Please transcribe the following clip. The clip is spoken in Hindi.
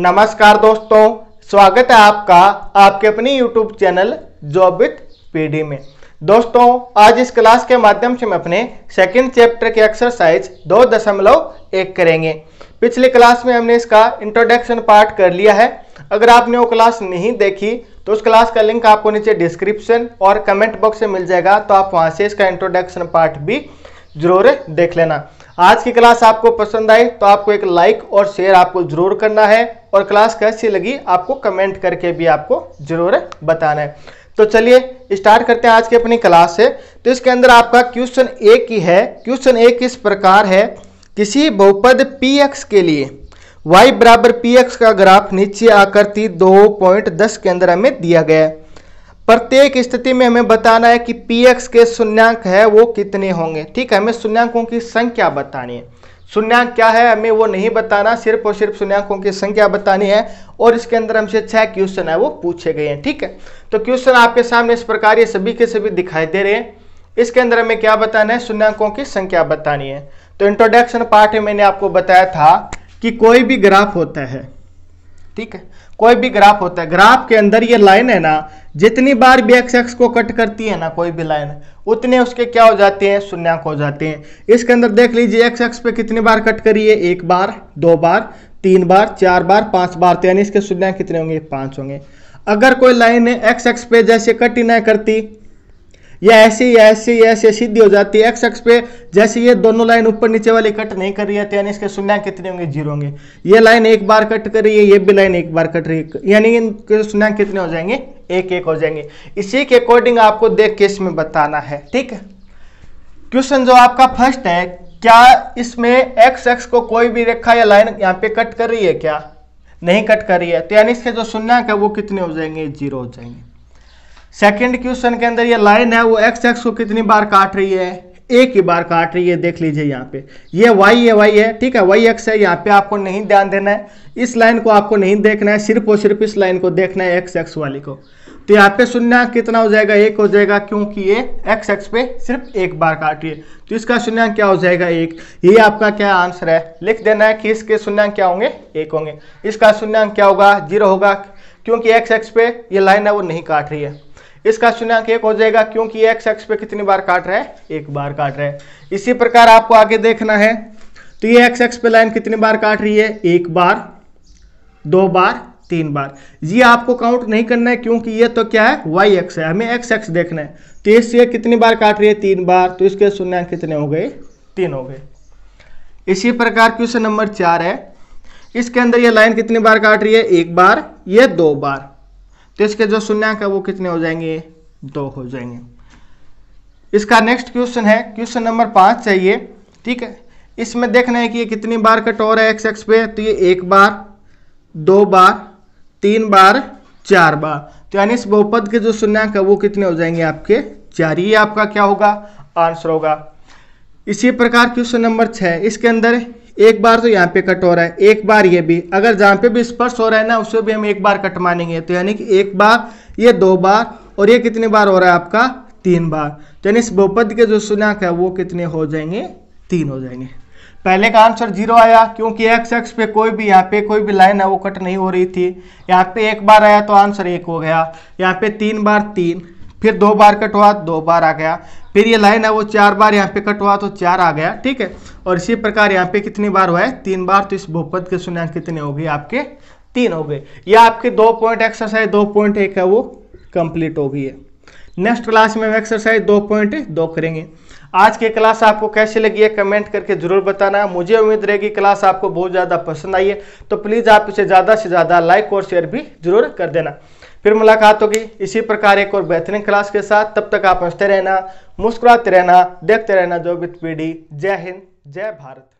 नमस्कार दोस्तों स्वागत है आपका आपके अपने YouTube channel job with PD में दोस्तों आज इस क्लास के माध्यम से हम अपने सेकंड चैप्टर की एक्सरसाइज दो दशमलव एक करेंगे पिछली क्लास में हमने इसका इंट्रोडक्शन पार्ट कर लिया है अगर आपने वो क्लास नहीं देखी तो उस क्लास का लिंक आपको नीचे डिस्क्रिप्शन और कमेंट बॉक्स में मिल जाएगा तो आप वहाँ से इसका इंट्रोडक्शन पार्ट भी जरूर देख लेना आज की क्लास आपको पसंद आई तो आपको एक लाइक और शेयर आपको जरूर करना है और क्लास कैसी लगी आपको कमेंट करके भी आपको जरूर बताना है तो चलिए स्टार्ट करते हैं आज की अपनी क्लास से तो इसके अंदर आपका क्वेश्चन एक ही है क्वेश्चन एक किस प्रकार है किसी बहुपद पी एक्स के लिए वाई बराबर पी एक्स का ग्राफ नीचे आकृति दो पॉइंट दस के अंदर हमें दिया गया है प्रत्येक स्थिति में हमें बताना है कि पी एक्स के शून्यांक है वो कितने होंगे ठीक है हमें शून्यांकों की संख्या बतानी है शून्यांक क्या है हमें वो नहीं बताना सिर्फ और सिर्फ शून्यांकों की संख्या बतानी है और इसके अंदर हमसे छह क्वेश्चन है वो पूछे गए हैं ठीक है तो क्वेश्चन आपके सामने इस प्रकार ये सभी के सभी दिखाई दे रहे हैं इसके अंदर हमें क्या बताना है शून्यांकों की संख्या बतानी है तो इंट्रोडक्शन पार्ट में मैंने आपको बताया था कि कोई भी ग्राफ होता है ठीक है कोई भी ग्राफ होता है ग्राफ के अंदर ये लाइन है ना जितनी बार भी एक्स एक्स को कट करती है ना कोई भी लाइन उतने उसके क्या हो जाते हैं शून्यक हो जाते हैं इसके अंदर देख लीजिए एक्स एक्स पे कितनी बार कट करी है एक बार दो बार तीन बार चार बार पांच बार तो यानी इसके शून्यक कितने होंगे पांच होंगे अगर कोई लाइन है एक्स एक्स पे जैसे कट ही ना करती या ऐसे या ऐसे या ऐसे सीधी हो जाती है एक्स एक्स पे जैसे ये दोनों लाइन ऊपर नीचे वाली कट नहीं कर रही है तो यानी इसके शून्य कितने होंगे जीरो होंगे ये लाइन एक बार कट कर रही है ये भी लाइन एक बार कट रही है यानी इनके शून्य कितने हो जाएंगे एक एक हो जाएंगे इसी के अकॉर्डिंग आपको देख के इसमें बताना है ठीक है क्वेश्चन जो आपका फर्स्ट है क्या इसमें एक्स एक्स को कोई भी रेखा या लाइन यहाँ पे कट कर रही है क्या नहीं कट कर रही है तो यानी इसके जो शून्य है वो कितने हो जाएंगे जीरो हो जाएंगे सेकंड क्वेश्चन के अंदर ये लाइन है वो एक्स एक्स को कितनी बार काट रही है एक ही बार काट रही है देख लीजिए यहाँ पे ये वाई है वाई है ठीक है वाई एक्स है यहाँ पे आपको नहीं ध्यान देना है इस लाइन को आपको नहीं देखना है सिर्फ और सिर्फ इस लाइन को देखना है एक्स एक्स वाली को तो यहाँ पे शून्य कितना हो जाएगा एक हो जाएगा क्योंकि ये एक्स एक्स पे सिर्फ एक बार काट रही है तो इसका शून्य क्या हो जाएगा एक ये आपका क्या आंसर है लिख देना है कि इसके शून्य क्या होंगे एक होंगे इसका शून्य क्या होगा जीरो होगा क्योंकि एक्स एक्स पे ये लाइन है वो नहीं काट रही है इसका शून्यंक एक हो जाएगा क्योंकि एक्स एक्स पे कितनी बार काट रहा है एक बार काट रहा है इसी प्रकार आपको आगे देखना है तो ये एक्स एक्स पे लाइन कितनी बार काट रही है एक बार दो बार तीन बार ये आपको काउंट नहीं करना है क्योंकि ये तो क्या है वाई एक्स है हमें एक्स एक्स देखना है तो इससे कितनी बार काट रही है तीन बार तो इसके शून्यंक कितने हो गए तीन हो गए इसी प्रकार क्वेश्चन नंबर चार है इसके अंदर ये लाइन कितनी बार काट रही है एक बार ये दो बार तो इसके जो शून्यंक है वो कितने हो जाएंगे दो हो जाएंगे इसका नेक्स्ट क्वेश्चन है क्वेश्चन नंबर पाँच चाहिए ठीक है इसमें देखना है कि ये कितनी बार कट और एक्स एक्स पे तो ये एक बार दो बार तीन बार चार बार तो यानी इस बहुपद के जो शून्यंक है वो कितने हो जाएंगे आपके चार ही आपका क्या होगा आंसर होगा इसी प्रकार क्वेश्चन नंबर छः इसके अंदर एक बार तो यहाँ पे कट हो रहा है एक बार ये भी अगर जहाँ पे भी स्पर्श हो रहा है ना उसे भी हम एक बार कट मानेंगे तो यानी कि एक बार ये दो बार और ये कितनी बार हो रहा है आपका तीन बार तो यानी इस बहुपद के जो सुनाक है वो कितने हो जाएंगे तीन हो जाएंगे पहले का आंसर जीरो आया क्योंकि एक्स एक्स पे कोई भी यहाँ पे कोई भी लाइन है वो कट नहीं हो रही थी यहाँ पे एक बार आया तो आंसर एक हो गया यहाँ पे तीन बार तीन फिर दो बार कट हुआ दो बार आ गया फिर ये लाइन है वो चार बार यहाँ पे कट हुआ तो चार आ गया ठीक है और इसी प्रकार यहाँ पे कितनी बार हुआ है तीन बार तो इस बहुपद के शून्यांक कितने हो गए आपके तीन हो गए या आपके दो पॉइंट एक्सरसाइज दो पॉइंट एक है वो कंप्लीट हो गई है नेक्स्ट क्लास में हम एक्सरसाइज दो पॉइंट दो करेंगे आज की क्लास आपको कैसे लगी है कमेंट करके जरूर बताना है मुझे उम्मीद रहेगी क्लास आपको बहुत ज़्यादा पसंद आई है तो प्लीज़ आप इसे ज़्यादा से ज़्यादा लाइक और शेयर भी जरूर कर देना फिर मुलाकात होगी इसी प्रकार एक और बेहतरीन क्लास के साथ तब तक आप हंसते रहना मुस्कुराते रहना देखते रहना जो विथ पीढ़ी जय हिंद जय भारत